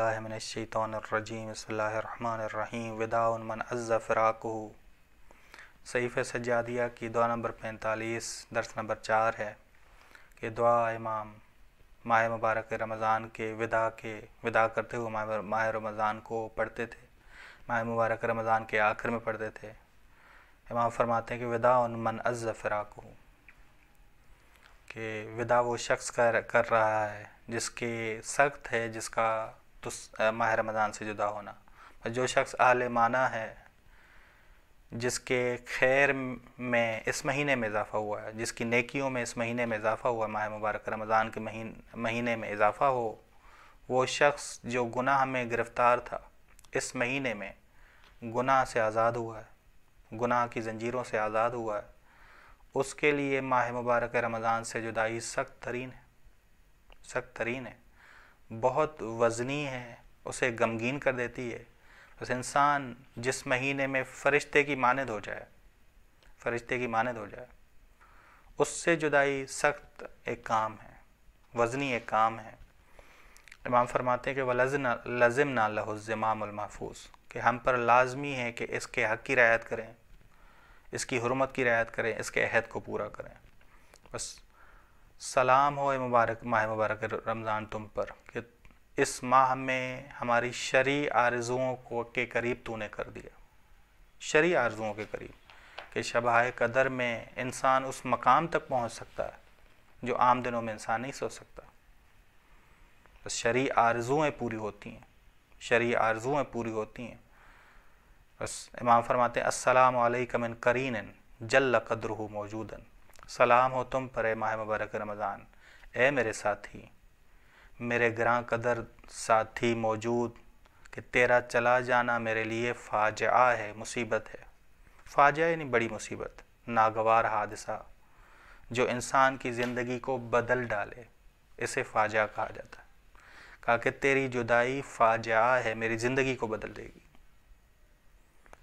अज़बिल्लाशैतरजीम बसमीम विदाउन अज़्ज़ा फ़िराक़ सईफ़ सजादिया की दुआ नंबर पैंतालीस दर्स नंबर चार है कि दुआ इमाम माह मुबारक रमज़ान के विदा के विदा करते हुए माह माह रमज़ान को पढ़ते थे माह मुबारक रमज़ान के आखिर में पढ़ते थे इमाम फरमाते हैं कि विदा उन मन अज़ फ़िराक हूँ कि विदा वो शख्स कर कर रहा है जिसके सख्त है जिसका तो माह रमज़ान से जुदा होना जो शख्स आल माना है जिसके खैर में इस महीने में इजाफ़ा हुआ है जिसकी नेकियों में इस महीने में इजाफ़ा हुआ माह मुबारक रमज़ान के महीन महीने में इजाफ़ा हो वो शख्स जो गुनाह में गिरफ़्तार था इस महीने में गुनाह से आज़ाद हुआ है गुनाह की जंजीरों से आज़ाद हुआ है उसके लिए माह मुबारक रमज़ान से जुदाई सख्त तरीन है सख्त तरीन है बहुत वजनी है उसे गमगीन कर देती है बस इंसान जिस महीने में फरिश्ते की मानद हो जाए फरिश्ते की मानद हो जाए उससे जुदाई सख्त एक काम है वजनी एक काम है इमाम फरमाते हैं कि वलजन लजम ना लहुज़मामफूज कि हम पर लाजमी है कि इसके हक़ की रायत करें इसकी हरमत की रायत करें इसके अहद को पूरा करें बस सलाम हो मुबारक माह मुबारक रमज़ान तुम पर कि इस माह में हमारी शरी आरजुओं को के करीब तूने कर दिया शरी आरजुओं के करीब कि शबाह कदर में इंसान उस मकाम तक पहुंच सकता है जो आम दिनों में इंसान नहीं सोच सकता बस शरी आरजुएँ पूरी होती हैं शरी आरजुएँ पूरी होती हैं बस इमाम फरमाते हैं असलम करीन जल्ल कदर मौजूदन सलाम हो तुम पर माह मुबारक रमज़ान ए मेरे साथी मेरे ग्रां कदर साथी मौजूद कि तेरा चला जाना मेरे लिए फाजआ है मुसीबत है फाजआ यानी बड़ी मुसीबत नागवार हादसा जो इंसान की ज़िंदगी को बदल डाले इसे फाजा कहा जाता है कहा कि तेरी जुदाई फाजआ है मेरी ज़िंदगी को बदल देगी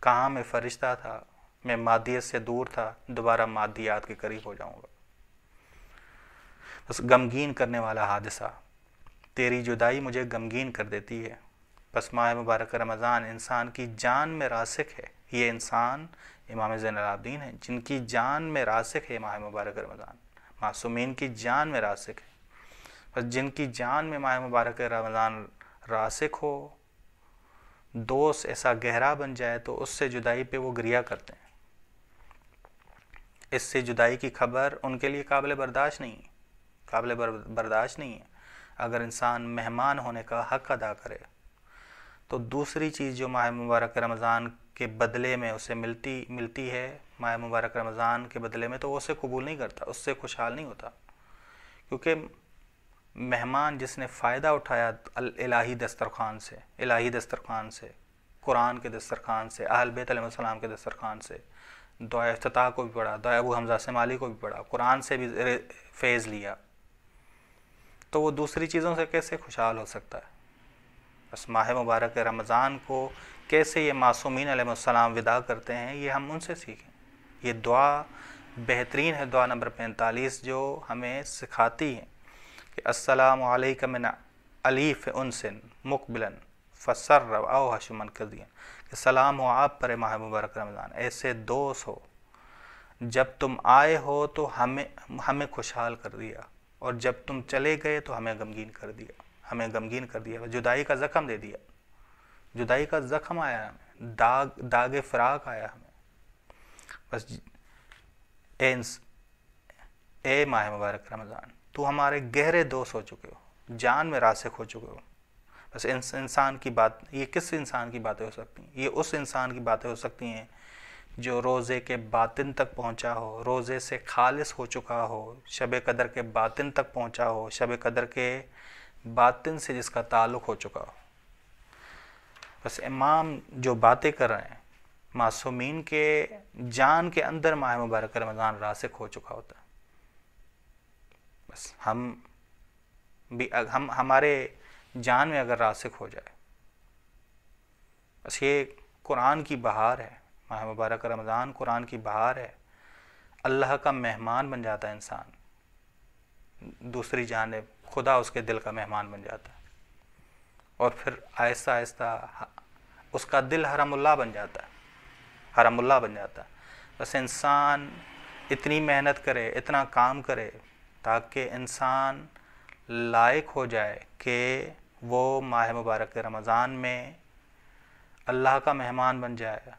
कहाँ मैं फरिश्ता था मैं मादियत से दूर था दोबारा मादियात के करीब हो जाऊंगा बस गमगीन करने वाला हादसा तेरी जुदाई मुझे गमगीन कर देती है बस माह मुबारक रमज़ान इंसान की जान में रासिक है ये इंसान इमाम जैन है जिनकी जान में रासिक है माह मुबारक रमज़ान मासूमिन की जान में रासिक है बस जिनकी जान में माह मुबारक रमज़ान रासिक हो दोस्त ऐसा गहरा बन जाए तो उससे जुदाई पे वो ग्रिया करते हैं इससे जुदाई की खबर उनके लिए काबिल बर्दाश्त नहीं काबिल बर्दाश्त नहीं है अगर इंसान मेहमान होने का हक अदा करे तो दूसरी चीज़ जो माह मुबारक रमज़ान के बदले में उसे मिलती मिलती है माह मुबारक रमज़ान के बदले में तो वो उसे कबूल नहीं करता उससे खुशहाल नहीं होता क्योंकि मेहमान जिसने फ़ायदा उठाया इलाही दस्तरखान से इलाही दस्तरखान से कुरान के दस्तरखान से अहल बेतम के दस्तरखान से दोया अफ्ताह को भी पढ़ा दोया अबू हमजा से माली को भी पढ़ा कुरान से भी फेज़ लिया तो वो दूसरी चीज़ों से कैसे खुशहाल हो सकता है बस माह मुबारक रमज़ान को कैसे ये मासूमिन सलाम विदा करते हैं ये हम उनसे सीखें ये दुआ बेहतरीन है दुआ नंबर पैंतालीस जो हमें सिखाती है कि असलकम अलीफ़ उनसिन मुकबिलन फ़सर अव कर दिया सलाम हो आप पर माह मुबारक रमज़ान ऐसे दोस्त हो जब तुम आए हो तो हमें हमें खुशहाल कर दिया और जब तुम चले गए तो हमें गमगीन कर दिया हमें गमगीन कर दिया जुदाई का ज़ख़म दे दिया जुदाई का ज़ख़म आया हमें दाग दाग फ्राक आया हमें बस एंस ए माह मुबारक रमज़ान तू हमारे गहरे दोस्त हो चुके हो जान में रासिक हो चुके हो बस इंस, इंसान की बात ये किस इंसान की बातें हो सकती हैं ये उस इंसान की बातें हो सकती हैं जो रोज़े के बातिन तक पहुंचा हो रोज़े से खालिस हो चुका हो शब कदर के बातिन तक पहुंचा हो शब कदर के बातिन से जिसका ताल्लुक़ हो चुका हो बस इमाम जो बातें कर रहे हैं मासूमीन के जान के अंदर माह मुबारक रमज़ान रासिक हो चुका होता है बस हम भी हम हमारे जान में अगर रासिक हो जाए बस ये कुरान की बहार है माह मुबारक रमज़ान कुरान की बहार है अल्लाह का मेहमान बन जाता है इंसान दूसरी जानब खुदा उसके दिल का मेहमान बन जाता है और फिर आहिस्ता आहिस्ता उसका दिल हरमुल्ला बन जाता है हरमुल्ला बन जाता है बस इंसान इतनी मेहनत करे इतना काम करे ताकि इंसान लायक हो जाए कि वो माह मुबारक रमज़ान में अल्लाह का मेहमान बन जाए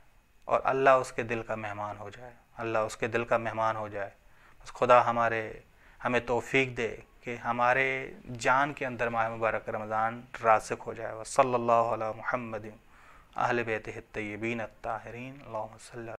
और अल्लाह उसके दिल का मेहमान हो जाए अल्लाह उसके दिल का मेहमान हो जाए बस खुदा हमारे हमें तोफ़ी दे कि हमारे जान के अंदर माह मुबारक रमज़ान रासिक हो जाए वसल्ला महमदिन अहल बेत तयबीन ताहरीन